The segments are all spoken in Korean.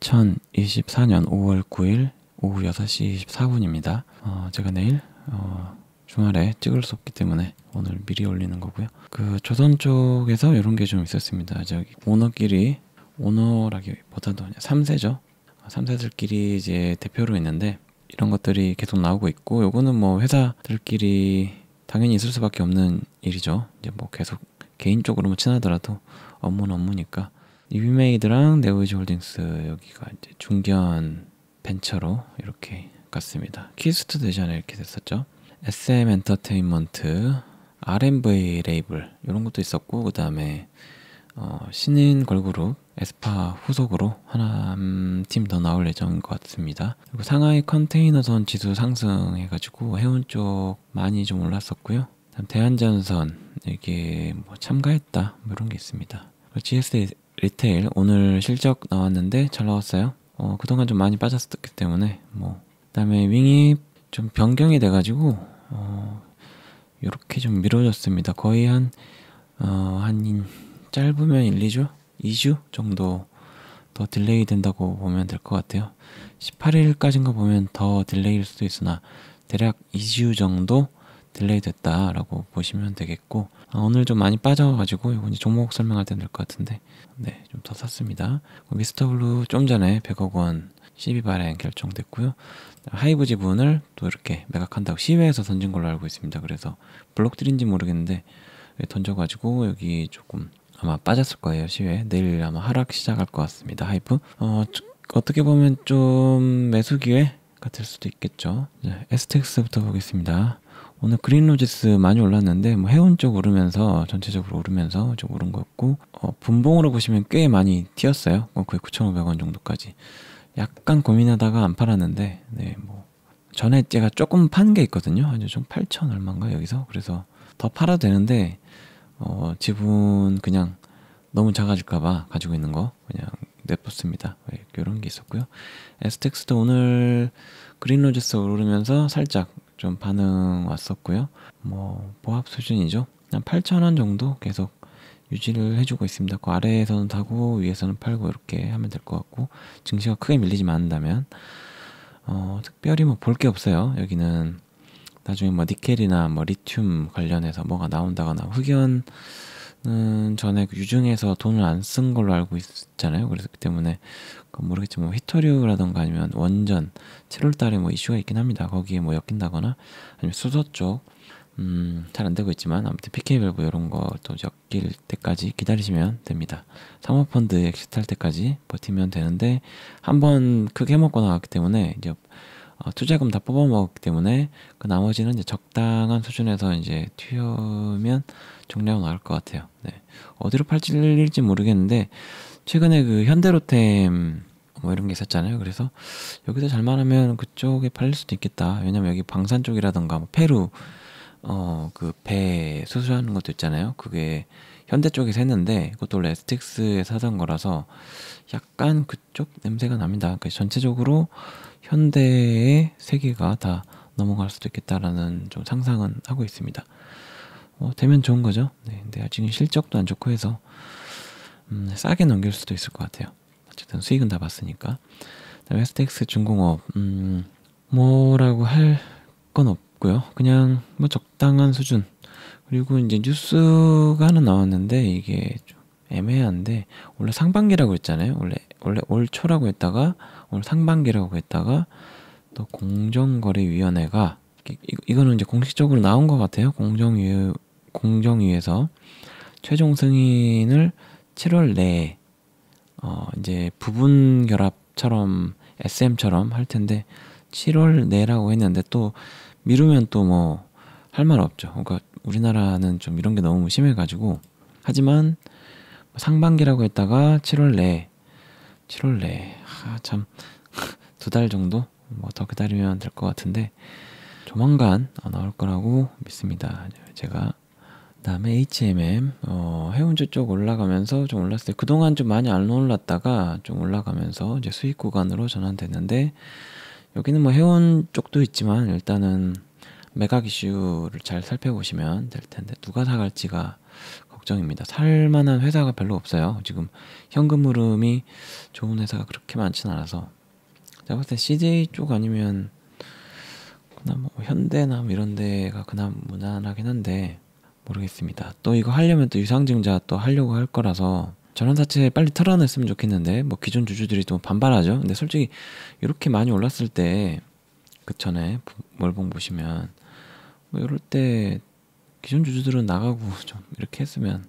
2024년 5월 9일 오후 6시 24분입니다. 어, 제가 내일 어, 주말에 찍을 수 없기 때문에 오늘 미리 올리는 거고요. 그 조선 쪽에서 이런 게 좀 있었습니다. 저기 오너끼리 오너라기보다도 3세죠. 3세들끼리 아, 이제 대표로 있는데 이런 것들이 계속 나오고 있고 요거는 뭐 회사들끼리 당연히 있을 수밖에 없는 일이죠. 이제 뭐 계속 개인적으로 친하더라도 업무는 업무니까 유메이드랑 네오이즈 홀딩스 여기가 이제 중견 벤처로 이렇게 갔습니다. 키스트 대전에 이렇게 됐었죠. SM 엔터테인먼트, R&V 레이블 이런 것도 있었고 그 다음에 어, 신인 걸그룹 에스파 후속으로 하나 팀 더 나올 예정인 것 같습니다. 그리고 상하이 컨테이너선 지수 상승해가지고 해운 쪽 많이 좀 올랐었고요. 대한전선 이게 뭐 참가했다 뭐 이런 게 있습니다. g s 리테일 오늘 실적 나왔는데 잘 나왔어요. 어, 그동안 좀 많이 빠졌었기 때문에 뭐 그다음에 윙이 좀 변경이 돼가지고 어, 이렇게 좀 미뤄졌습니다. 거의 한 어, 한 짧으면 1, 2주, 2주 정도 더 딜레이 된다고 보면 될 것 같아요. 18일까지인가 보면 더 딜레이일 수도 있으나 대략 2주 정도 딜레이 됐다라고 보시면 되겠고 아, 오늘 좀 많이 빠져가지고 이건 종목 설명할 때될것 같은데 네 좀 더 샀습니다 어, 미스터블루 좀 전에 100억 원 시비 발행 결정됐고요 하이브 지분을 또 이렇게 매각한다고 시외에서 던진 걸로 알고 있습니다 그래서 블록들인지 모르겠는데 예, 던져가지고 여기 조금 아마 빠졌을 거예요 시외 내일 아마 하락 시작할 것 같습니다 하이브 어, 어떻게 보면 좀 매수 기회 같을 수도 있겠죠. 네, 에스텍스부터 보겠습니다. 오늘 그린로지스 많이 올랐는데 뭐 해운 쪽 오르면서 전체적으로 오르면서 좀 오른 거같고 어, 분봉으로 보시면 꽤 많이 튀었어요. 뭐 거의 9,500원 정도까지. 약간 고민하다가 안 팔았는데 네, 뭐 전에 제가 조금 판 게 있거든요. 아주 좀 8천 얼마인가 여기서 그래서 더 팔아도 되는데 어, 지분 그냥 너무 작아질까봐 가지고 있는 거 그냥 내 p o 습니다 이런 네, 게 있었고요. 에스텍스도 오늘 그린로지스 오르면서 살짝 좀 반응 왔었고요. 뭐 보합 수준이죠. 한 8,000원 정도 계속 유지를 해주고 있습니다. 그 아래에서는 타고 위에서는 팔고 이렇게 하면 될 것 같고 증시가 크게 밀리지만 않는다면 어, 특별히 뭐 볼 게 없어요. 여기는 나중에 뭐 니켈이나 뭐 리튬 관련해서 뭐가 나온다거나 흑연 는 전에 그 유증에서 돈을 안 쓴 걸로 알고 있잖아요. 그렇기 그 때문에 그 모르겠지만 뭐 휘터류라던가 아니면 원전 7월 달에 뭐 이슈가 있긴 합니다. 거기에 뭐 엮인다거나 아니면 수소 쪽 음, 잘 안 되고 있지만 아무튼 PK별부 이런 거 또 엮일 때까지 기다리시면 됩니다. 사모펀드 엑시할 때까지 버티면 되는데 한번 크게 해먹고 나왔기 때문에 이제 어, 투자금 다 뽑아먹기 었 때문에 그 나머지는 이제 적당한 수준에서 이제 튀우면 정리하고 나올 것 같아요. 네. 어디로 팔릴지 모르겠는데 최근에 그 현대로템 뭐 이런 게 있었잖아요. 그래서 여기서 잘만하면 그쪽에 팔릴 수도 있겠다. 왜냐면 여기 방산 쪽이라던가 뭐 페루 어 그 배 수수하는 것도 있잖아요. 그게 현대 쪽에서 했는데 그것도 원래 스틱스에사던 거라서 약간 그쪽 냄새가 납니다. 그 전체적으로 현대의 세계가 다 넘어갈 수도 있겠다라는 좀 상상은 하고 있습니다. 어, 되면 좋은 거죠. 네, 근데 아직은 실적도 안 좋고 해서 음, 싸게 넘길 수도 있을 것 같아요. 어쨌든 수익은 다 봤으니까. 그 네, 스텍스 중공업 음, 뭐라고 할 건 없고요. 그냥 뭐 적당한 수준. 그리고 이제 뉴스가 하나 나왔는데 이게 좀 애매한데 원래 상반기라고 했잖아요. 원래 원래 올 초라고 했다가 오늘 상반기라고 했다가 또 공정거래위원회가 이거는 이제 공식적으로 나온 것 같아요. 공정위 공정위에서 최종 승인을 7월 내에 어 이제 부분 결합처럼 SM처럼 할 텐데 7월 내라고 했는데 또 미루면 또 뭐 할 말 없죠. 그러니까 우리나라는 좀 이런 게 너무 심해가지고 하지만 상반기라고 했다가 7월 내에 7월 내, 아, 참, 두 달 정도? 뭐 더 기다리면 될 것 같은데, 조만간 어, 나올 거라고 믿습니다. 제가. 다음에 HMM, 어, 해운주 쪽 올라가면서 좀 올랐어요. 그동안 좀 많이 안 올랐다가 좀 올라가면서 이제 수익 구간으로 전환됐는데, 여기는 뭐 해운 쪽도 있지만, 일단은 매각 이슈를 잘 살펴보시면 될 텐데, 누가 사갈지가 걱정입니다. 살만한 회사가 별로 없어요. 지금 현금 흐름이 좋은 회사가 그렇게 많진 않아서 제가 봤을 때 CJ 쪽 아니면 그나마 뭐 현대나 뭐 이런 데가 그나마 무난하긴 한데 모르겠습니다. 또 이거 하려면 또 유상증자 또 하려고 할 거라서 전환 자체 빨리 털어냈으면 좋겠는데 뭐 기존 주주들이 또 반발하죠. 근데 솔직히 이렇게 많이 올랐을 때 그 전에 월봉 보시면 뭐 이럴 때 기존 주주들은 나가고 좀 이렇게 했으면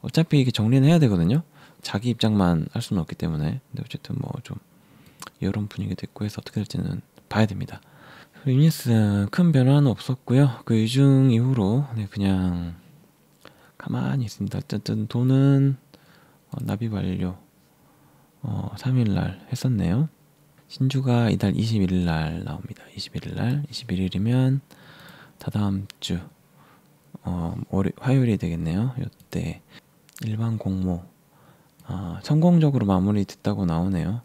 어차피 이게 정리는 해야 되거든요. 자기 입장만 할 수는 없기 때문에 근데 어쨌든 뭐좀여런분위기됐고 해서 어떻게 될지는 봐야 됩니다. 유니스 큰 변화는 없었고요. 그 유중 이후로 네, 그냥 가만히 있습니다. 어쨌든 돈은 어, 납입 완료 어, 3일날 했었네요. 신주가 이달 21일날 나옵니다. 21일날 21일이면 다다음 주 어, 월 화요일이 되겠네요. 이때 일반 공모 아, 성공적으로 마무리 됐다고 나오네요.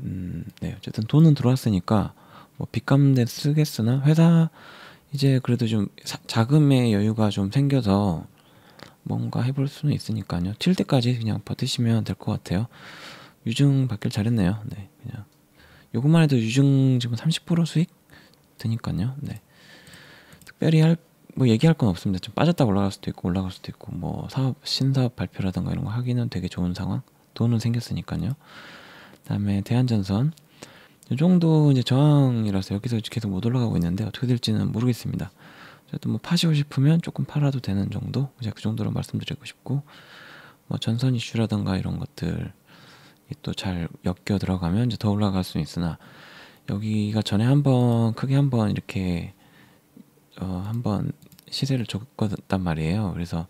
음, 네, 어쨌든 돈은 들어왔으니까 뭐 빚감대 쓰겠으나 회사 이제 그래도 좀 사, 자금의 여유가 좀 생겨서 뭔가 해볼 수는 있으니까요. 칠 때까지 그냥 버티시면 될 것 같아요. 유증 받길 잘했네요. 네, 그냥 요것만 해도 유증 지금 30% 수익 드니까요. 네, 특별히 할뭐 얘기할 건 없습니다. 좀 빠졌다 올라갈 수도 있고 올라갈 수도 있고 뭐 사업 신사업 발표라든가 이런 거 하기는 되게 좋은 상황. 돈은 생겼으니까요. 그다음에 대한전선 이 정도 이제 저항이라서 여기서 계속 못 올라가고 있는데 어떻게 될지는 모르겠습니다. 어쨌든 뭐 파시고 싶으면 조금 팔아도 되는 정도 이제 그 정도로 말씀드리고 싶고 뭐 전선 이슈라든가 이런 것들 또 잘 엮여 들어가면 이제 더 올라갈 수 있으나 여기가 전에 한번 크게 한번 이렇게 어, 한번 시세를 줬단 말이에요. 그래서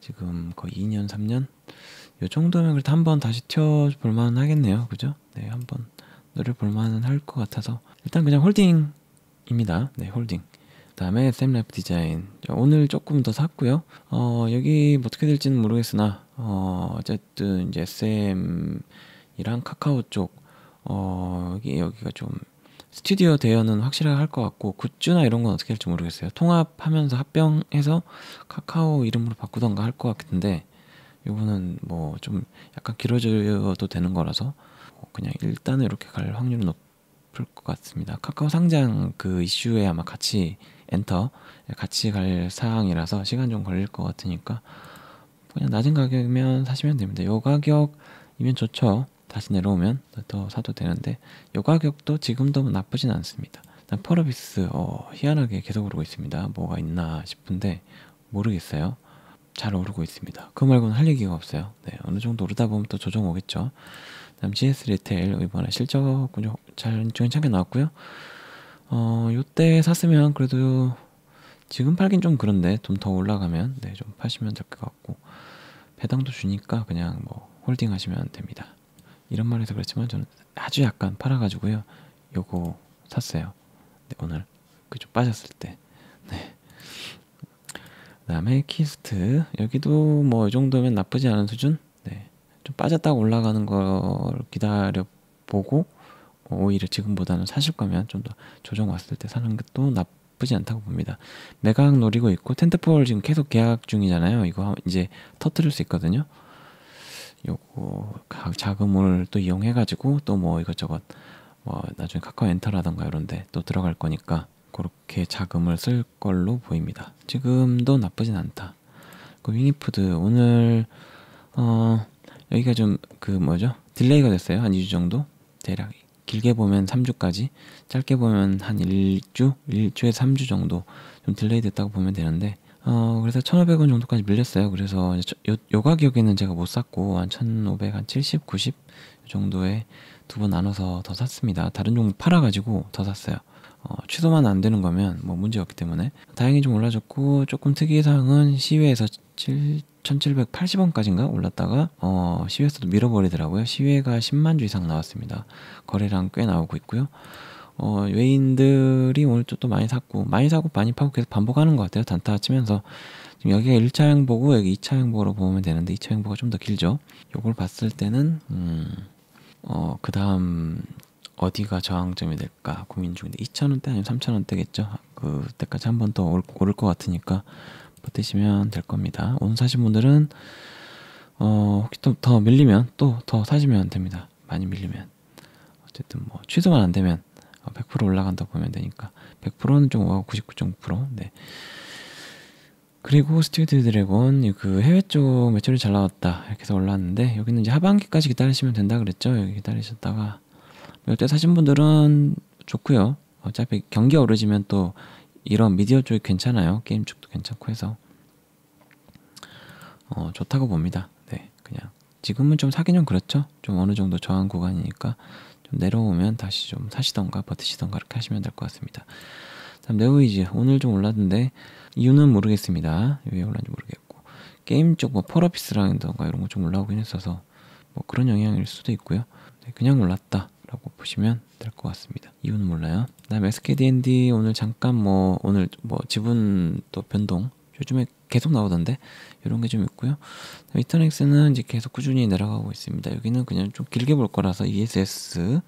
지금 거의 2년, 3년 요 정도면 그래도 한번 다시 튀어볼 만 하겠네요. 그죠? 네, 한 번 노려볼 만할것 같아서 일단 그냥 홀딩입니다. 네, 홀딩. 다음에 샘랩 디자인 오늘 조금 더 샀고요. 어, 여기 뭐 어떻게 될지는 모르겠으나 어, 어쨌든 이제 SM이랑 카카오 쪽 어, 여기 여기가 좀 스튜디오 대여는 확실하게 할 것 같고 굿즈나 이런 건 어떻게 할지 모르겠어요. 통합하면서 합병해서 카카오 이름으로 바꾸던가 할 것 같은데 이거는 뭐 좀 약간 길어져도 되는 거라서 뭐 그냥 일단은 이렇게 갈 확률은 높을 것 같습니다. 카카오 상장 그 이슈에 아마 같이 엔터 같이 갈 사항이라서 시간 좀 걸릴 것 같으니까 그냥 낮은 가격이면 사시면 됩니다. 요 가격이면 좋죠. 다시 내려오면 더 사도 되는데 요 가격도 지금도 나쁘진 않습니다. 일단 펄어비스 어, 희한하게 계속 오르고 있습니다. 뭐가 있나 싶은데 모르겠어요. 잘 오르고 있습니다. 그 말고는 할 얘기가 없어요. 네, 어느 정도 오르다 보면 또 조정 오겠죠. 다음 GS 리테일 이번에 실적 잘 괜찮게 나왔고요. 어, 요때 샀으면 그래도 지금 팔긴 좀 그런데 좀 더 올라가면 네, 좀 파시면 될 것 같고 배당도 주니까 그냥 뭐 홀딩 하시면 됩니다. 이런 말해서 그렇지만 저는 아주 약간 팔아가지고요. 요거 샀어요. 네, 오늘 그좀 빠졌을 때. 네. 다음에 키스트 여기도 뭐 이 정도면 나쁘지 않은 수준. 네. 좀 빠졌다가 올라가는 걸 기다려 보고 뭐 오히려 지금보다는 사실 거면 좀 더 조정 왔을 때 사는 것도 나쁘지 않다고 봅니다. 매각 노리고 있고 텐트폴 지금 계속 계약 중이잖아요. 이거 이제 터트릴 수 있거든요. 요거 자금을 또 이용해 가지고 또 뭐 이것저것 뭐 나중에 카카오 엔터라던가 이런데 또 들어갈 거니까 그렇게 자금을 쓸 걸로 보입니다. 지금도 나쁘진 않다. 그 위니푸드 오늘 어 여기가 좀 그 뭐죠 딜레이가 됐어요 한 2주 정도 대략 길게 보면 3주까지 짧게 보면 한 1주 1주에서 3주 정도 좀 딜레이 됐다고 보면 되는데 어, 그래서 1,500원 정도까지 밀렸어요. 그래서 요, 요 가격에는 제가 못 샀고 한 1,500, 한 70, 90 정도에 두 번 나눠서 더 샀습니다. 다른 종목 팔아가지고 더 샀어요. 어, 취소만 안 되는 거면 뭐 문제 없기 때문에 다행히 좀 올라졌고 조금 특이사항은 시외에서 7, 1780원까지인가 올랐다가 어, 시외에서도 밀어버리더라고요. 시외가 10만 주 이상 나왔습니다. 거래량 꽤 나오고 있고요. 어, 외인들이 오늘 또, 또 많이 샀고 많이 사고 많이 파고 계속 반복하는 것 같아요. 단타 치면서 지금 여기가 1차 행보고 여기 2차 행보로 보면 되는데 2차 행보가 좀 더 길죠. 요걸 봤을 때는 음, 어, 그 다음 어디가 저항점이 될까 고민 중인데 2,000원대 아니면 3,000원대겠죠. 그때까지 한 번 더 오를 것 같으니까 버티시면 될 겁니다. 오늘 사신 분들은 어, 혹시 또 더 밀리면 또 더 사시면 됩니다. 많이 밀리면 어쨌든 뭐 취소만 안 되면 100% 올라간다고 보면 되니까 100%는 좀 오하고 99.9% 네. 그리고 스튜디오 드래곤 그 해외 쪽 매출이 잘 나왔다 이렇게 해서 올랐는데 여기는 이제 하반기까지 기다리시면 된다 그랬죠 여기 기다리셨다가 이때 사신 분들은 좋고요 어차피 경기 오르지면 또 이런 미디어 쪽이 괜찮아요 게임 쪽도 괜찮고 해서 어, 좋다고 봅니다 네 그냥 지금은 좀사기좀 그렇죠 좀 어느 정도 저항 구간이니까 좀 내려오면 다시 좀 사시던가 버티시던가 그렇게 하시면 될 것 같습니다. 다음 네오이즈 오늘 좀 올랐는데 이유는 모르겠습니다. 왜 올랐는지 모르겠고 게임 쪽뭐 펄어피스라든가 이런 거 좀 올라오긴 했어서 뭐 그런 영향일 수도 있고요. 네, 그냥 올랐다. 라고 보시면 될 것 같습니다. 이유는 몰라요. 그다음 SKDND 오늘 잠깐 뭐 오늘 뭐 지분 또 변동 요즘에 계속 나오던데 이런 게 좀 있고요. 이터넥스는 이제 계속 꾸준히 내려가고 있습니다. 여기는 그냥 좀 길게 볼 거라서 ESS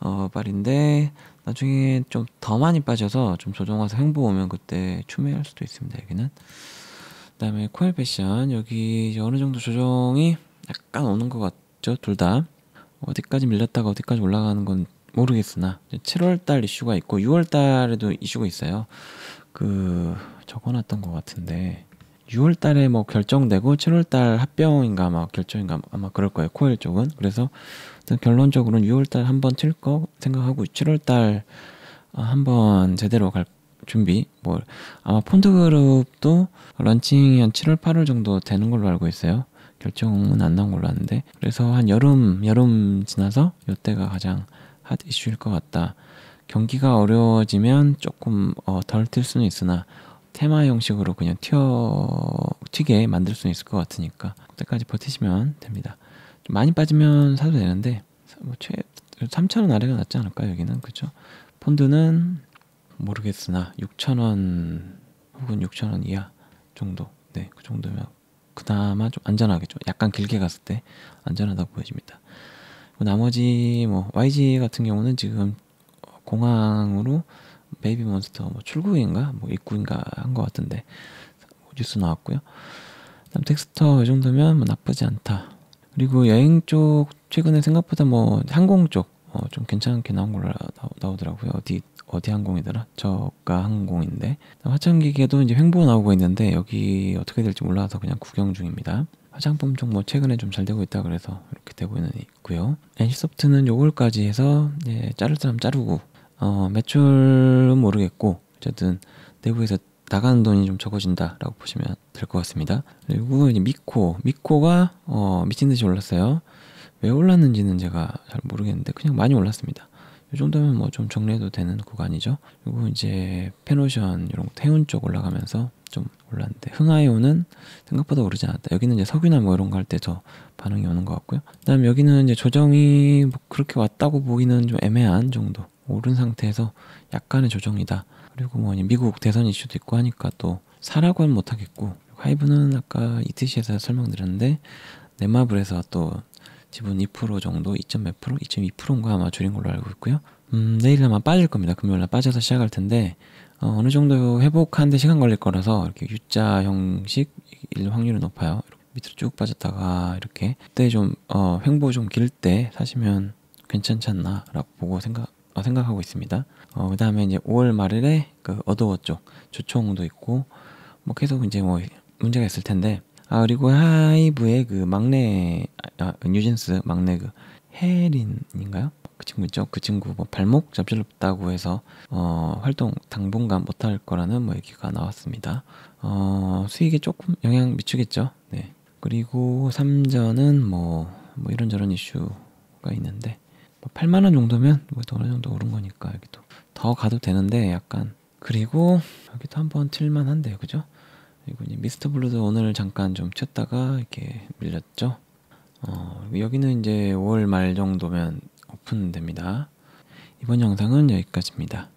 어, 발인데 나중에 좀 더 많이 빠져서 좀 조정 해서 행보 오면 그때 추매할 수도 있습니다. 여기는 그다음에 코엘 패션 여기 어느 정도 조정이 약간 오는 것 같죠 둘 다 어디까지 밀렸다가 어디까지 올라가는 건 모르겠으나 7월 달 이슈가 있고 6월 달에도 이슈가 있어요. 그 적어놨던 것 같은데 6월달에 뭐 결정되고 7월달 합병인가 막 결정인가 아마 그럴 거예요 코일 쪽은 그래서 일단 결론적으로는 6월달 한번 칠거 생각하고 7월달 아, 한번 제대로 갈 준비 뭐 아마 폰드 그룹도 런칭이 한 7월 8월 정도 되는 걸로 알고 있어요 결정은 안 나온 걸로 아는데 그래서 한 여름 여름 지나서 요때가 가장 핫 이슈일 것 같다 경기가 어려워지면 조금 어, 덜튈 수는 있으나 테마 형식으로 그냥 튀어 튀게 만들 수 있을 것 같으니까 그때까지 버티시면 됩니다. 좀 많이 빠지면 사도 되는데 뭐최 3천 원 아래가 낫지 않을까 여기는 그죠? 폰드는 모르겠으나 6천 원 혹은 6천 원 이하 정도 네 그 정도면 그나마 좀 안전하겠죠. 약간 길게 갔을 때 안전하다고 보여집니다. 나머지 뭐 YG 같은 경우는 지금 공항으로 베이비 몬스터 뭐출국인가뭐입국인가한 것 같은데 뭐 뉴스 나왔고요. 다음 텍스터 이 정도면 뭐 나쁘지 않다. 그리고 여행 쪽 최근에 생각보다 뭐 항공 쪽좀 어 괜찮게 나온 걸로 나오, 더라고요 어디 어디 항공이더라? 저가 항공인데 화창기계도 이제 횡보 나오고 있는데 여기 어떻게 될지 몰라서 그냥 구경 중입니다. 화장품 쪽 뭐 최근에 좀 잘 되고 있다 그래서 이렇게 되고 있는 있고요. NC소프트는 요걸까지 해서 예, 자를 사람 자르고 어, 매출은 모르겠고 어쨌든 내부에서 나가는 돈이 좀 적어진다라고 보시면 될 것 같습니다. 그리고 이제 미코, 미코가 어, 미친 듯이 올랐어요. 왜 올랐는지는 제가 잘 모르겠는데 그냥 많이 올랐습니다. 이 정도면 뭐 좀 정리해도 되는 구간이죠. 그리고 이제 페노션 이런 태운 쪽 올라가면서 좀 올랐는데 흥하이오는 생각보다 오르지 않았다. 여기는 이제 석유나 뭐 이런 거 할 때 더 반응이 오는 것 같고요. 그다음 여기는 이제 조정이 뭐 그렇게 왔다고 보기는 좀 애매한 정도. 오른 상태에서 약간의 조정이다. 그리고 뭐 미국 대선 이슈도 있고 하니까 또 사라고는 못하겠고 하이브는 아까 이 t c 에서 설명드렸는데 네마블에서 또 지분 2% 정도 2.몇 프로? 2.2%인가 아마 줄인 걸로 알고 있고요. 음, 내일 아마 빠질 겁니다. 금요일 날 빠져서 시작할 텐데 어, 느 정도 회복하는데 시간 걸릴 거라서 이렇게 U자 형식일 확률이 높아요. 밑으로 쭉 빠졌다가 이렇게 그때 좀 어, 횡보 좀 길 때 사시면 괜찮지 않나라고 보고 생각 어, 생각하고 있습니다. 어, 그 다음에 이제 5월 말에 일그어두워쪽조총도 있고 뭐 계속 이제 뭐 문제가 있을 텐데 아 그리고 하이브의 그 막내 아, 아 뉴진스 막내 그 혜린인가요? 그 친구 있죠? 그 친구 뭐 발목 접질렀다고 해서 어, 활동 당분간 못할 거라는 뭐 얘기가 나왔습니다. 어, 수익에 조금 영향 미치겠죠. 네. 그리고 3전은 뭐, 뭐 이런저런 이슈가 있는데 8만 뭐 원 정도면 이것도 뭐 어느 정도 오른 거니까 여기도 더 가도 되는데 약간 그리고 여기도 한번 칠만 한데요 그죠? 그리고 미스터 블루도 오늘 잠깐 좀 쳤다가 이렇게 밀렸죠 어, 여기는 이제 5월 말 정도면 오픈됩니다 이번 영상은 여기까지입니다